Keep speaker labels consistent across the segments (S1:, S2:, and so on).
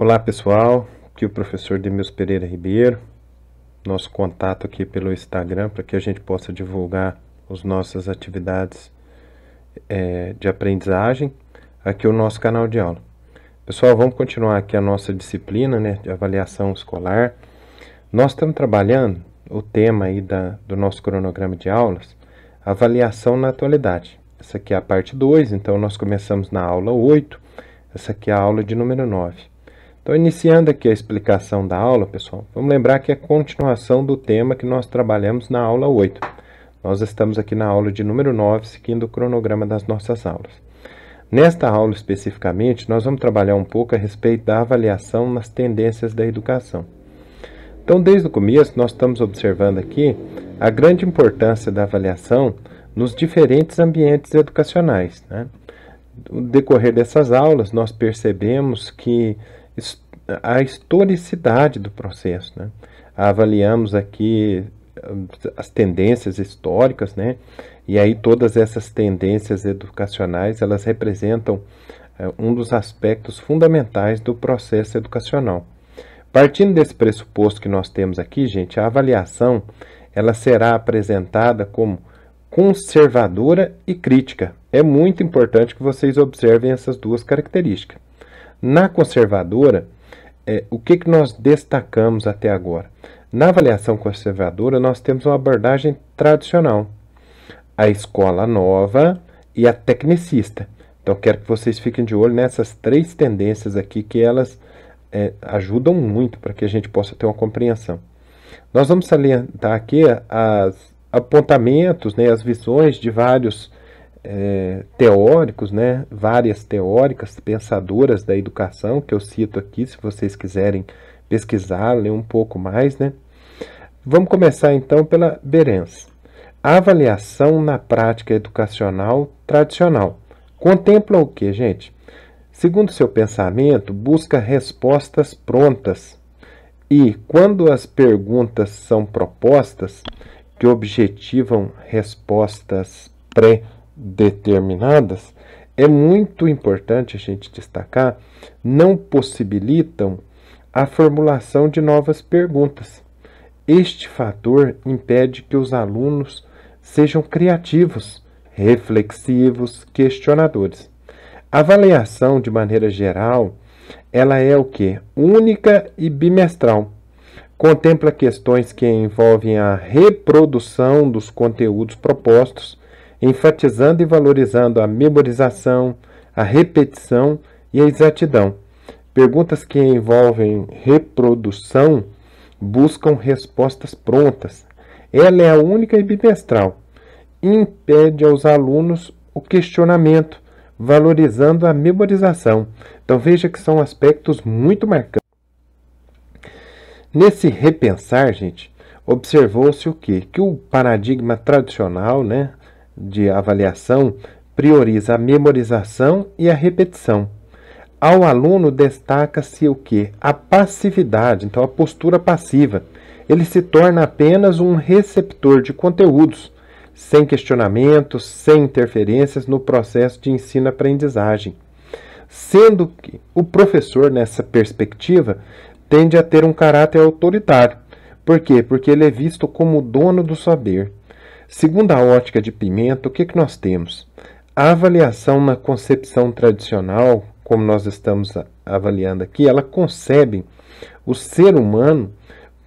S1: Olá pessoal, aqui é o professor Demilson Pereira Ribeiro. Nosso contato aqui pelo Instagram para que a gente possa divulgar as nossas atividades é, de aprendizagem aqui é o nosso canal de aula. Pessoal, vamos continuar aqui a nossa disciplina né, de avaliação escolar. Nós estamos trabalhando o tema aí da, do nosso cronograma de aulas, avaliação na atualidade. Essa aqui é a parte 2, então nós começamos na aula 8, essa aqui é a aula de número 9. Então, iniciando aqui a explicação da aula, pessoal, vamos lembrar que é a continuação do tema que nós trabalhamos na aula 8. Nós estamos aqui na aula de número 9, seguindo o cronograma das nossas aulas. Nesta aula especificamente, nós vamos trabalhar um pouco a respeito da avaliação nas tendências da educação. Então, desde o começo, nós estamos observando aqui a grande importância da avaliação nos diferentes ambientes educacionais. Né? No decorrer dessas aulas, nós percebemos que a historicidade do processo. Né? Avaliamos aqui as tendências históricas, né? E aí todas essas tendências educacionais, elas representam é, um dos aspectos fundamentais do processo educacional. Partindo desse pressuposto que nós temos aqui, gente, a avaliação, ela será apresentada como conservadora e crítica. É muito importante que vocês observem essas duas características. Na conservadora, é, o que, que nós destacamos até agora? Na avaliação conservadora, nós temos uma abordagem tradicional, a escola nova e a tecnicista. Então, quero que vocês fiquem de olho nessas três tendências aqui, que elas é, ajudam muito para que a gente possa ter uma compreensão. Nós vamos salientar aqui as apontamentos, né, as visões de vários é, teóricos, né, várias teóricas, pensadoras da educação, que eu cito aqui, se vocês quiserem pesquisar, ler um pouco mais. Né. Vamos começar então pela Berens. Avaliação na prática educacional tradicional. Contempla o que, gente? Segundo seu pensamento, busca respostas prontas. E quando as perguntas são propostas, que objetivam respostas pré determinadas, é muito importante a gente destacar, não possibilitam a formulação de novas perguntas. Este fator impede que os alunos sejam criativos, reflexivos, questionadores. A avaliação, de maneira geral, ela é o que? Única e bimestral. Contempla questões que envolvem a reprodução dos conteúdos propostos enfatizando e valorizando a memorização, a repetição e a exatidão. Perguntas que envolvem reprodução buscam respostas prontas. Ela é a única e bimestral. Impede aos alunos o questionamento, valorizando a memorização. Então veja que são aspectos muito marcantes. Nesse repensar, gente, observou-se o quê? Que o paradigma tradicional, né, de avaliação prioriza a memorização e a repetição. Ao aluno destaca-se o que? A passividade, então a postura passiva. Ele se torna apenas um receptor de conteúdos, sem questionamentos, sem interferências no processo de ensino-aprendizagem. Sendo que o professor, nessa perspectiva, tende a ter um caráter autoritário. Por quê? Porque ele é visto como dono do saber Segundo a ótica de Pimenta, o que, que nós temos? A avaliação na concepção tradicional, como nós estamos avaliando aqui, ela concebe o ser humano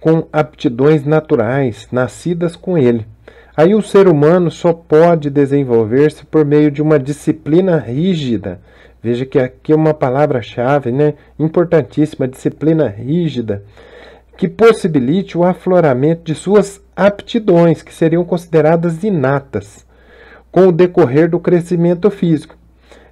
S1: com aptidões naturais, nascidas com ele. Aí o ser humano só pode desenvolver-se por meio de uma disciplina rígida. Veja que aqui é uma palavra-chave, né? Importantíssima, disciplina rígida, que possibilite o afloramento de suas aptidões que seriam consideradas inatas com o decorrer do crescimento físico.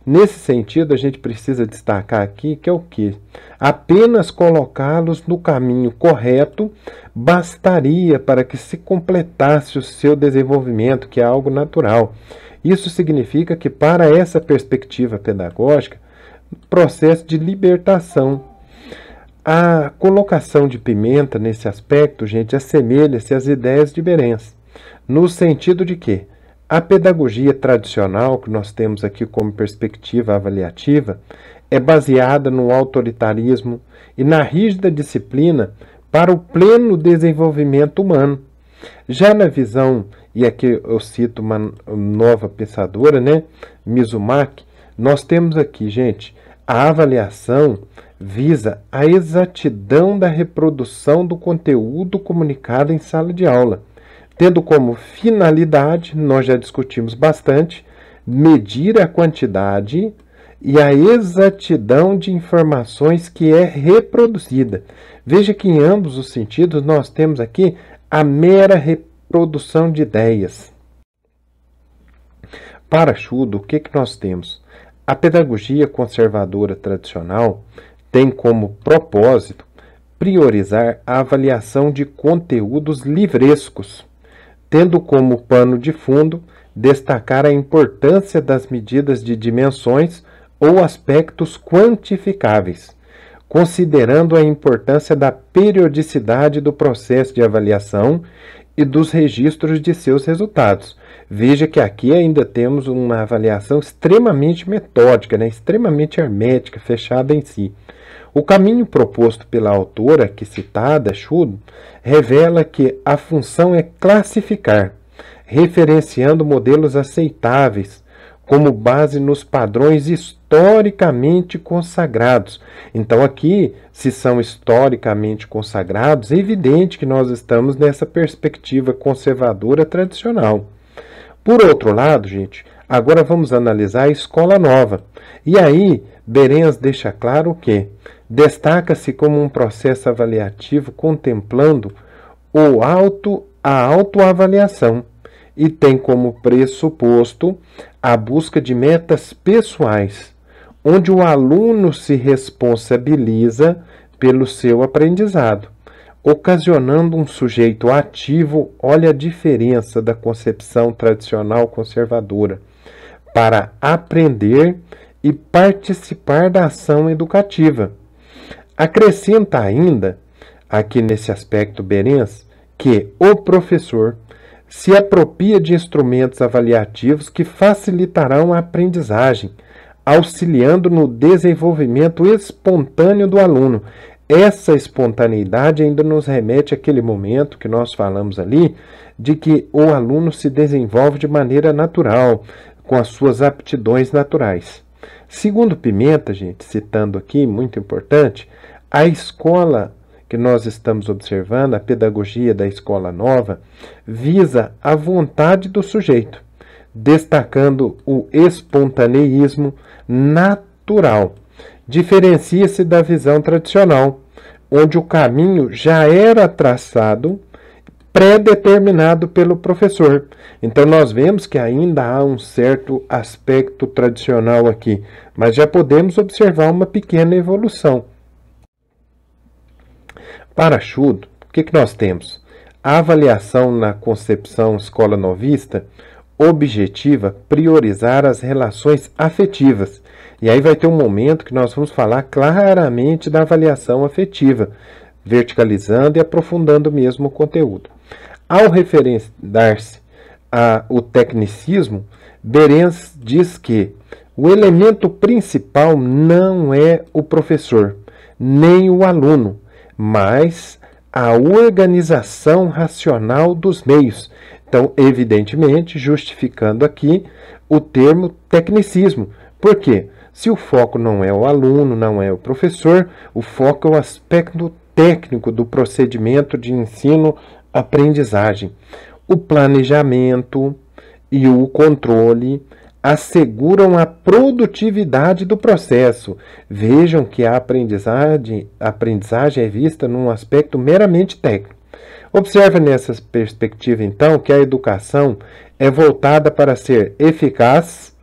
S1: Nesse sentido, a gente precisa destacar aqui que é o que? Apenas colocá-los no caminho correto bastaria para que se completasse o seu desenvolvimento, que é algo natural. Isso significa que, para essa perspectiva pedagógica, processo de libertação a colocação de Pimenta nesse aspecto, gente, assemelha-se às ideias de Berens, no sentido de que a pedagogia tradicional que nós temos aqui como perspectiva avaliativa é baseada no autoritarismo e na rígida disciplina para o pleno desenvolvimento humano. Já na visão, e aqui eu cito uma nova pensadora, né, Mizumaki, nós temos aqui, gente, a avaliação visa a exatidão da reprodução do conteúdo comunicado em sala de aula, tendo como finalidade, nós já discutimos bastante, medir a quantidade e a exatidão de informações que é reproduzida. Veja que em ambos os sentidos nós temos aqui a mera reprodução de ideias. Para Chudo, o que, que nós temos? A pedagogia conservadora tradicional tem como propósito priorizar a avaliação de conteúdos livrescos, tendo como pano de fundo destacar a importância das medidas de dimensões ou aspectos quantificáveis, considerando a importância da periodicidade do processo de avaliação e dos registros de seus resultados. Veja que aqui ainda temos uma avaliação extremamente metódica, né? extremamente hermética, fechada em si. O caminho proposto pela autora que citada, Schud, revela que a função é classificar, referenciando modelos aceitáveis como base nos padrões historicamente consagrados. Então aqui, se são historicamente consagrados, é evidente que nós estamos nessa perspectiva conservadora tradicional. Por outro lado, gente, agora vamos analisar a escola nova. E aí, Berens deixa claro que destaca-se como um processo avaliativo contemplando o auto, a autoavaliação e tem como pressuposto a busca de metas pessoais, onde o aluno se responsabiliza pelo seu aprendizado, ocasionando um sujeito ativo. Olha a diferença da concepção tradicional conservadora para aprender e participar da ação educativa Acrescenta ainda, aqui nesse aspecto Berens, que o professor se apropria de instrumentos avaliativos que facilitarão a aprendizagem, auxiliando no desenvolvimento espontâneo do aluno. Essa espontaneidade ainda nos remete àquele momento que nós falamos ali, de que o aluno se desenvolve de maneira natural, com as suas aptidões naturais. Segundo Pimenta, gente, citando aqui, muito importante, a escola que nós estamos observando, a pedagogia da escola nova, visa a vontade do sujeito, destacando o espontaneísmo natural. Diferencia-se da visão tradicional, onde o caminho já era traçado, pré-determinado pelo professor. Então nós vemos que ainda há um certo aspecto tradicional aqui, mas já podemos observar uma pequena evolução. Para Chudo, o que, que nós temos? A avaliação na concepção escola novista objetiva priorizar as relações afetivas. E aí vai ter um momento que nós vamos falar claramente da avaliação afetiva, verticalizando e aprofundando mesmo o conteúdo. Ao referenciar se ao tecnicismo, Berens diz que o elemento principal não é o professor, nem o aluno, mas a organização racional dos meios. Então, evidentemente, justificando aqui o termo tecnicismo. Por quê? Se o foco não é o aluno, não é o professor, o foco é o aspecto técnico do procedimento de ensino-aprendizagem. O planejamento e o controle asseguram a produtividade do processo. Vejam que a aprendizagem, a aprendizagem é vista num aspecto meramente técnico. Observe nessa perspectiva, então, que a educação é voltada para ser eficaz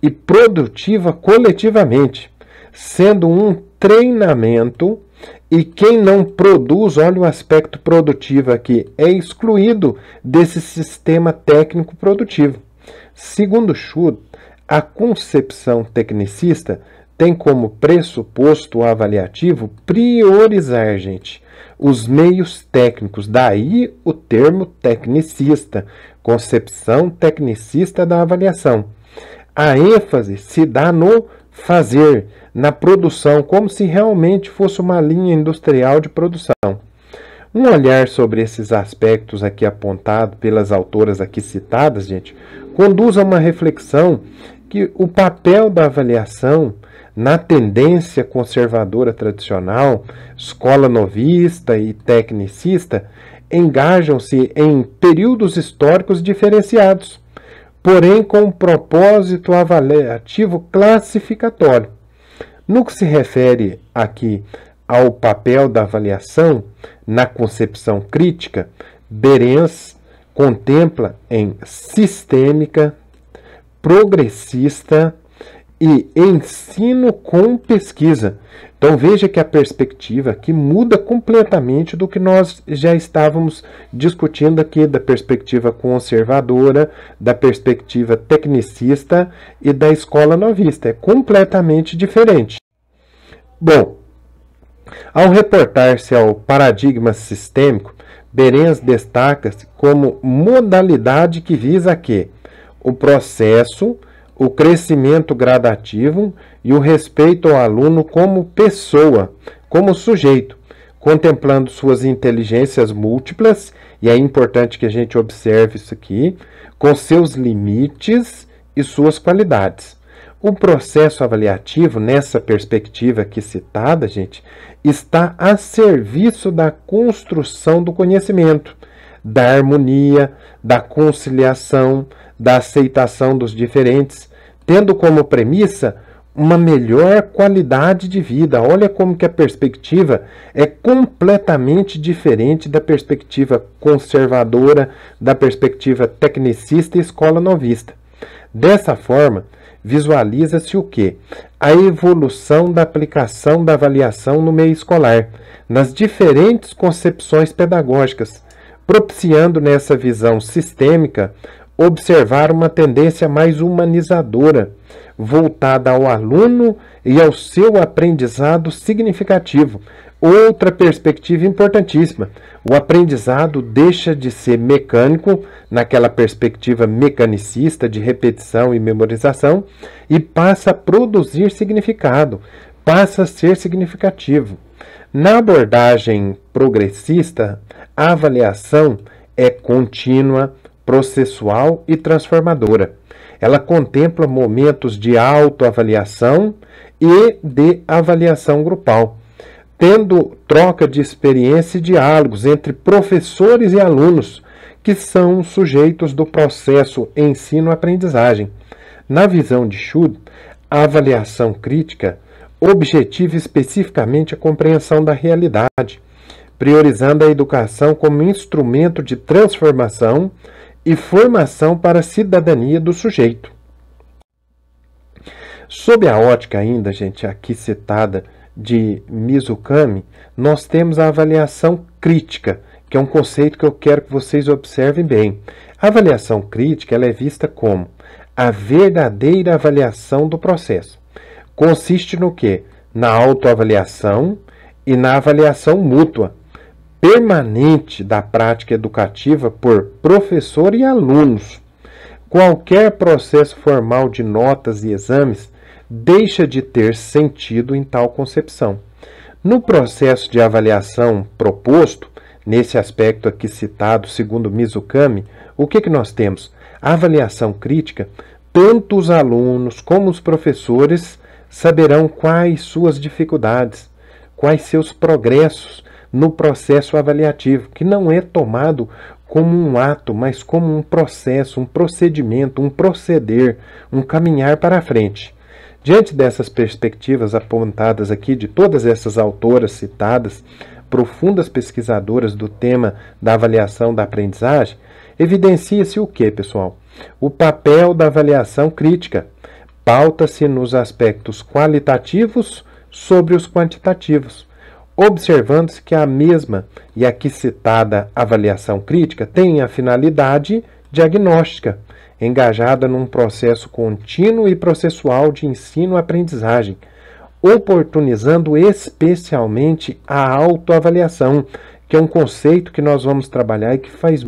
S1: e produtiva coletivamente, sendo um treinamento. E quem não produz, olha o aspecto produtivo aqui, é excluído desse sistema técnico produtivo. Segundo Schut, a concepção tecnicista tem como pressuposto avaliativo priorizar, gente, os meios técnicos. Daí o termo tecnicista, concepção tecnicista da avaliação. A ênfase se dá no fazer, na produção, como se realmente fosse uma linha industrial de produção. Um olhar sobre esses aspectos aqui apontado pelas autoras aqui citadas, gente, conduz a uma reflexão que o papel da avaliação na tendência conservadora tradicional, escola novista e tecnicista, engajam-se em períodos históricos diferenciados, porém com um propósito avaliativo classificatório. No que se refere aqui ao papel da avaliação na concepção crítica, Berens contempla em sistêmica, progressista e ensino com pesquisa. Então veja que a perspectiva que muda completamente do que nós já estávamos discutindo aqui, da perspectiva conservadora, da perspectiva tecnicista e da escola novista. É completamente diferente. Bom, ao reportar-se ao paradigma sistêmico, Berens destaca-se como modalidade que visa que o processo, o crescimento gradativo e o respeito ao aluno como pessoa, como sujeito, contemplando suas inteligências múltiplas, e é importante que a gente observe isso aqui, com seus limites e suas qualidades. O processo avaliativo, nessa perspectiva aqui citada, gente, está a serviço da construção do conhecimento, da harmonia, da conciliação, da aceitação dos diferentes, tendo como premissa uma melhor qualidade de vida. Olha como que a perspectiva é completamente diferente da perspectiva conservadora, da perspectiva tecnicista e escola novista. Dessa forma, visualiza-se o que? A evolução da aplicação da avaliação no meio escolar, nas diferentes concepções pedagógicas, propiciando nessa visão sistêmica observar uma tendência mais humanizadora, voltada ao aluno e ao seu aprendizado significativo, outra perspectiva importantíssima. O aprendizado deixa de ser mecânico, naquela perspectiva mecanicista de repetição e memorização, e passa a produzir significado, passa a ser significativo. Na abordagem progressista, a avaliação é contínua, processual e transformadora. Ela contempla momentos de autoavaliação e de avaliação grupal tendo troca de experiência e diálogos entre professores e alunos, que são sujeitos do processo ensino-aprendizagem. Na visão de Schud, a avaliação crítica objetiva especificamente a compreensão da realidade, priorizando a educação como instrumento de transformação e formação para a cidadania do sujeito. Sob a ótica ainda, gente, aqui citada, de Mizukami, nós temos a avaliação crítica, que é um conceito que eu quero que vocês observem bem. A avaliação crítica ela é vista como a verdadeira avaliação do processo. Consiste no que? Na autoavaliação e na avaliação mútua, permanente da prática educativa por professor e alunos. Qualquer processo formal de notas e exames deixa de ter sentido em tal concepção. No processo de avaliação proposto, nesse aspecto aqui citado, segundo Mizukami, o que, que nós temos? A avaliação crítica, tanto os alunos como os professores saberão quais suas dificuldades, quais seus progressos no processo avaliativo, que não é tomado como um ato, mas como um processo, um procedimento, um proceder, um caminhar para frente. Diante dessas perspectivas apontadas aqui, de todas essas autoras citadas, profundas pesquisadoras do tema da avaliação da aprendizagem, evidencia-se o que, pessoal? O papel da avaliação crítica pauta-se nos aspectos qualitativos sobre os quantitativos, observando-se que a mesma e aqui citada avaliação crítica tem a finalidade diagnóstica, engajada num processo contínuo e processual de ensino-aprendizagem, oportunizando especialmente a autoavaliação, que é um conceito que nós vamos trabalhar e que faz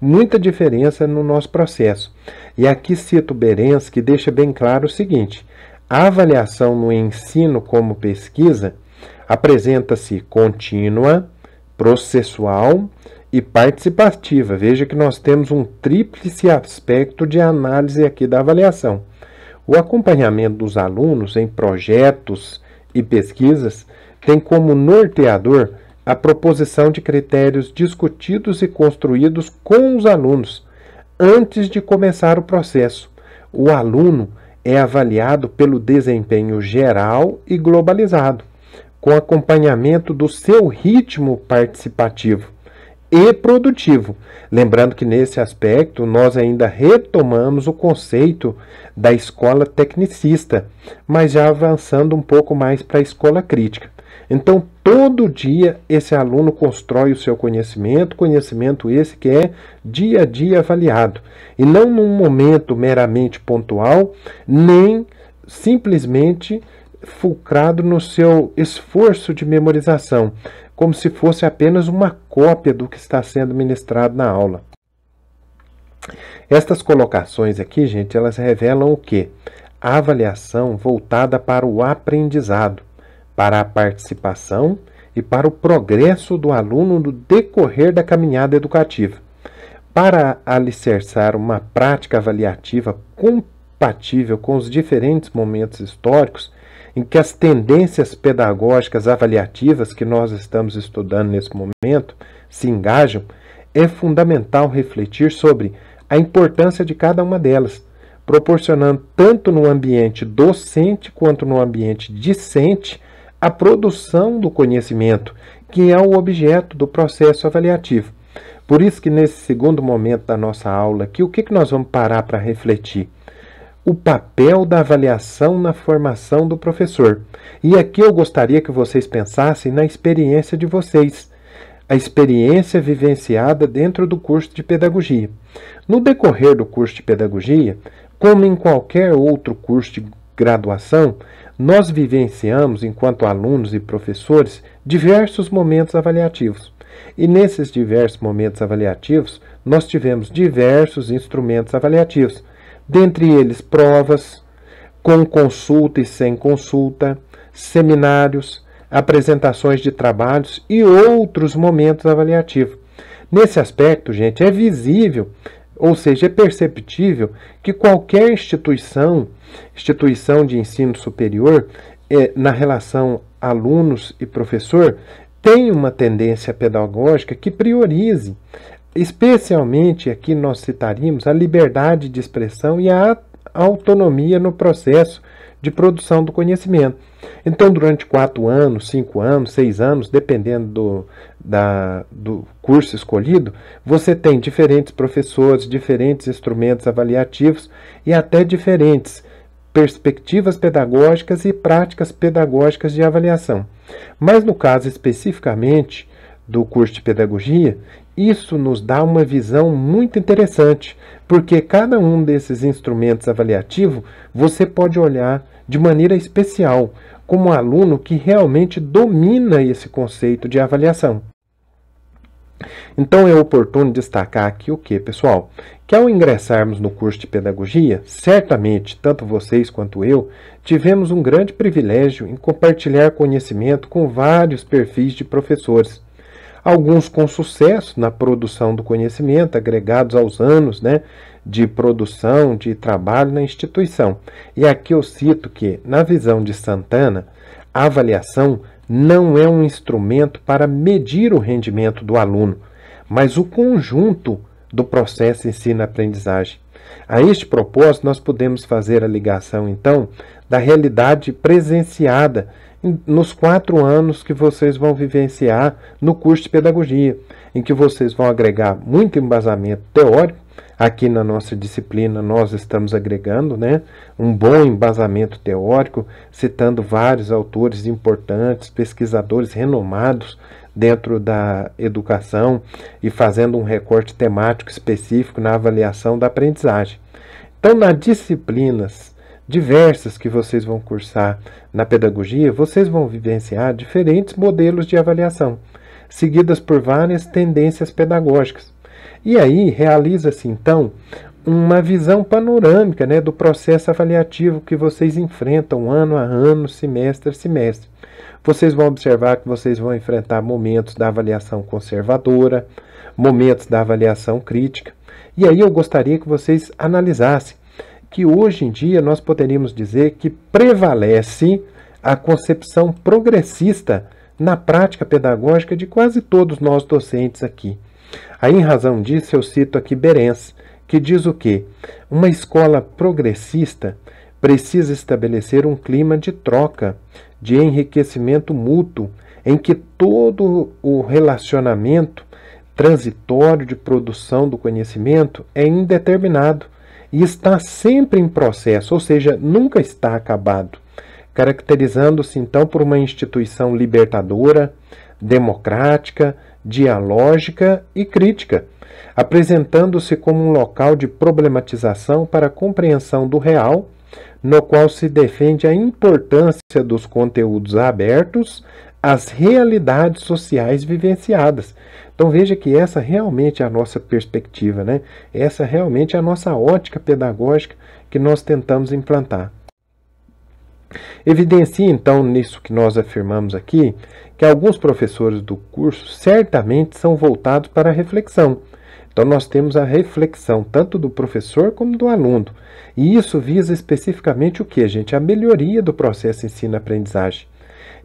S1: muita diferença no nosso processo. E aqui cito Berens, que deixa bem claro o seguinte: a avaliação no ensino como pesquisa apresenta-se contínua, processual, e participativa. Veja que nós temos um tríplice aspecto de análise aqui da avaliação. O acompanhamento dos alunos em projetos e pesquisas tem como norteador a proposição de critérios discutidos e construídos com os alunos antes de começar o processo. O aluno é avaliado pelo desempenho geral e globalizado, com acompanhamento do seu ritmo participativo e produtivo. Lembrando que nesse aspecto nós ainda retomamos o conceito da escola tecnicista, mas já avançando um pouco mais para a escola crítica. Então, todo dia esse aluno constrói o seu conhecimento, conhecimento esse que é dia a dia avaliado, e não num momento meramente pontual, nem simplesmente fulcrado no seu esforço de memorização, como se fosse apenas uma cópia do que está sendo ministrado na aula. Estas colocações aqui, gente, elas revelam o que? A avaliação voltada para o aprendizado, para a participação e para o progresso do aluno no decorrer da caminhada educativa. Para alicerçar uma prática avaliativa compatível com os diferentes momentos históricos, em que as tendências pedagógicas avaliativas que nós estamos estudando nesse momento se engajam, é fundamental refletir sobre a importância de cada uma delas, proporcionando tanto no ambiente docente quanto no ambiente discente a produção do conhecimento, que é o objeto do processo avaliativo. Por isso que nesse segundo momento da nossa aula aqui, o que, que nós vamos parar para refletir? o papel da avaliação na formação do professor. E aqui eu gostaria que vocês pensassem na experiência de vocês, a experiência vivenciada dentro do curso de pedagogia. No decorrer do curso de pedagogia, como em qualquer outro curso de graduação, nós vivenciamos, enquanto alunos e professores, diversos momentos avaliativos. E nesses diversos momentos avaliativos, nós tivemos diversos instrumentos avaliativos dentre eles provas, com consulta e sem consulta, seminários, apresentações de trabalhos e outros momentos avaliativos. Nesse aspecto, gente, é visível, ou seja, é perceptível que qualquer instituição, instituição de ensino superior, é, na relação alunos e professor, tem uma tendência pedagógica que priorize Especialmente aqui nós citaríamos a liberdade de expressão e a autonomia no processo de produção do conhecimento. Então, durante quatro anos, cinco anos, seis anos, dependendo do, da, do curso escolhido, você tem diferentes professores, diferentes instrumentos avaliativos e até diferentes perspectivas pedagógicas e práticas pedagógicas de avaliação. Mas no caso especificamente do curso de pedagogia, isso nos dá uma visão muito interessante, porque cada um desses instrumentos avaliativos você pode olhar de maneira especial, como um aluno que realmente domina esse conceito de avaliação. Então é oportuno destacar aqui o que, pessoal? Que ao ingressarmos no curso de pedagogia, certamente, tanto vocês quanto eu, tivemos um grande privilégio em compartilhar conhecimento com vários perfis de professores alguns com sucesso na produção do conhecimento, agregados aos anos né, de produção, de trabalho na instituição. E aqui eu cito que, na visão de Santana, a avaliação não é um instrumento para medir o rendimento do aluno, mas o conjunto do processo ensino-aprendizagem. A este propósito, nós podemos fazer a ligação, então, da realidade presenciada nos quatro anos que vocês vão vivenciar no curso de pedagogia, em que vocês vão agregar muito embasamento teórico. Aqui na nossa disciplina nós estamos agregando né, um bom embasamento teórico, citando vários autores importantes, pesquisadores renomados dentro da educação e fazendo um recorte temático específico na avaliação da aprendizagem. Então, nas disciplinas diversas que vocês vão cursar na pedagogia, vocês vão vivenciar diferentes modelos de avaliação, seguidas por várias tendências pedagógicas. E aí realiza-se então uma visão panorâmica né, do processo avaliativo que vocês enfrentam ano a ano, semestre a semestre. Vocês vão observar que vocês vão enfrentar momentos da avaliação conservadora, momentos da avaliação crítica. E aí eu gostaria que vocês analisassem que hoje em dia nós poderíamos dizer que prevalece a concepção progressista na prática pedagógica de quase todos nós docentes aqui. Aí, em razão disso, eu cito aqui Berens, que diz o que? Uma escola progressista precisa estabelecer um clima de troca, de enriquecimento mútuo, em que todo o relacionamento transitório de produção do conhecimento é indeterminado e está sempre em processo, ou seja, nunca está acabado, caracterizando-se então por uma instituição libertadora, democrática, dialógica e crítica, apresentando-se como um local de problematização para a compreensão do real, no qual se defende a importância dos conteúdos abertos as realidades sociais vivenciadas. Então veja que essa realmente é a nossa perspectiva, né? Essa realmente é a nossa ótica pedagógica que nós tentamos implantar. Evidencia então nisso que nós afirmamos aqui que alguns professores do curso certamente são voltados para a reflexão. Então nós temos a reflexão tanto do professor como do aluno. E isso visa especificamente o que, gente? A melhoria do processo ensino-aprendizagem.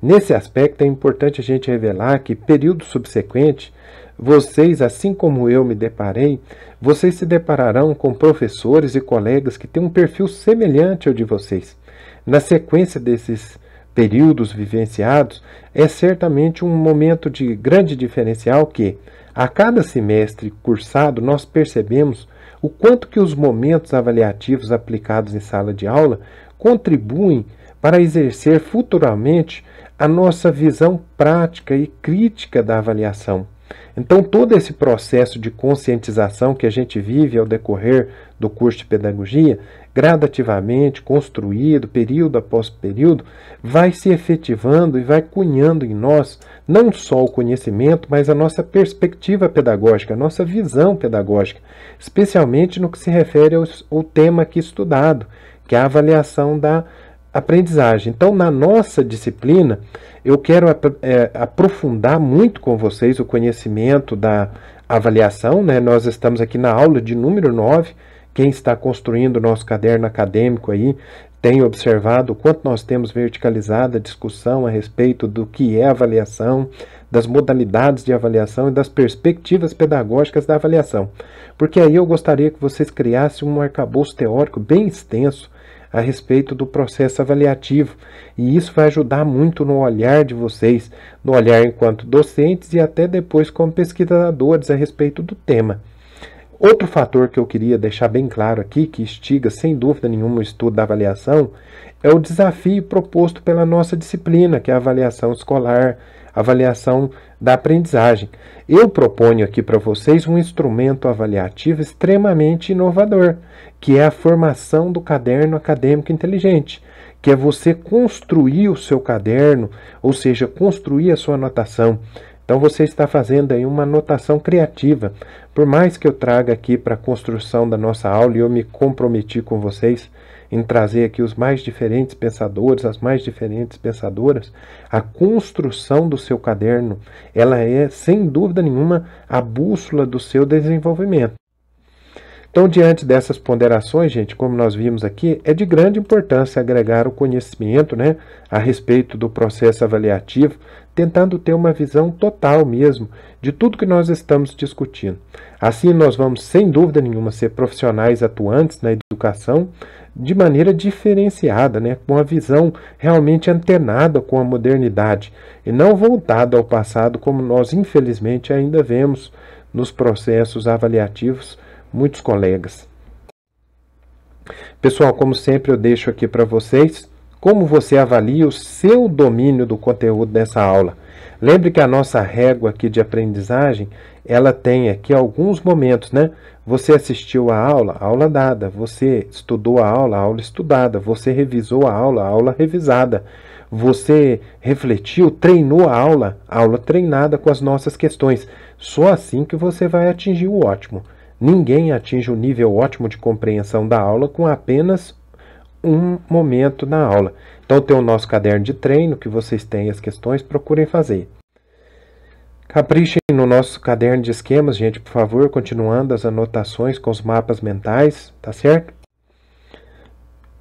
S1: Nesse aspecto, é importante a gente revelar que, período subsequente, vocês, assim como eu me deparei, vocês se depararão com professores e colegas que têm um perfil semelhante ao de vocês. Na sequência desses períodos vivenciados, é certamente um momento de grande diferencial que, a cada semestre cursado, nós percebemos o quanto que os momentos avaliativos aplicados em sala de aula contribuem para exercer futuramente a nossa visão prática e crítica da avaliação. Então, todo esse processo de conscientização que a gente vive ao decorrer do curso de pedagogia, gradativamente construído, período após período, vai se efetivando e vai cunhando em nós não só o conhecimento, mas a nossa perspectiva pedagógica, a nossa visão pedagógica, especialmente no que se refere ao, ao tema aqui estudado, que é a avaliação da aprendizagem. Então, na nossa disciplina, eu quero é, aprofundar muito com vocês o conhecimento da avaliação. Né? Nós estamos aqui na aula de número 9. Quem está construindo o nosso caderno acadêmico aí tem observado o quanto nós temos verticalizado a discussão a respeito do que é avaliação, das modalidades de avaliação e das perspectivas pedagógicas da avaliação. Porque aí eu gostaria que vocês criassem um arcabouço teórico bem extenso a respeito do processo avaliativo. E isso vai ajudar muito no olhar de vocês, no olhar enquanto docentes e até depois como pesquisadores a respeito do tema. Outro fator que eu queria deixar bem claro aqui, que instiga sem dúvida nenhuma o estudo da avaliação, é o desafio proposto pela nossa disciplina, que é a avaliação escolar, avaliação da aprendizagem. Eu proponho aqui para vocês um instrumento avaliativo extremamente inovador, que é a formação do caderno acadêmico inteligente, que é você construir o seu caderno, ou seja, construir a sua anotação. Então você está fazendo aí uma anotação criativa. Por mais que eu traga aqui para a construção da nossa aula e eu me comprometi com vocês em trazer aqui os mais diferentes pensadores, as mais diferentes pensadoras, a construção do seu caderno, ela é, sem dúvida nenhuma, a bússola do seu desenvolvimento. Então, diante dessas ponderações, gente, como nós vimos aqui, é de grande importância agregar o conhecimento né, a respeito do processo avaliativo tentando ter uma visão total mesmo de tudo que nós estamos discutindo. Assim, nós vamos, sem dúvida nenhuma, ser profissionais atuantes na educação de maneira diferenciada, né? com a visão realmente antenada com a modernidade e não voltada ao passado, como nós infelizmente ainda vemos nos processos avaliativos muitos colegas. Pessoal, como sempre, eu deixo aqui para vocês como você avalia o seu domínio do conteúdo dessa aula. Lembre que a nossa régua aqui de aprendizagem, ela tem aqui alguns momentos, né? Você assistiu a aula, aula dada. Você estudou a aula, aula estudada. Você revisou a aula, aula revisada. Você refletiu, treinou a aula, aula treinada com as nossas questões. Só assim que você vai atingir o ótimo. Ninguém atinge o nível ótimo de compreensão da aula com apenas um momento na aula. Então tem o nosso caderno de treino que vocês têm as questões, procurem fazer. Caprichem no nosso caderno de esquemas, gente, por favor, continuando as anotações com os mapas mentais, tá certo?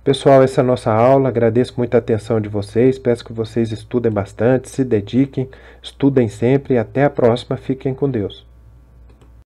S1: Pessoal, essa é a nossa aula. Agradeço muito a atenção de vocês. Peço que vocês estudem bastante, se dediquem, estudem sempre e até a próxima. Fiquem com Deus.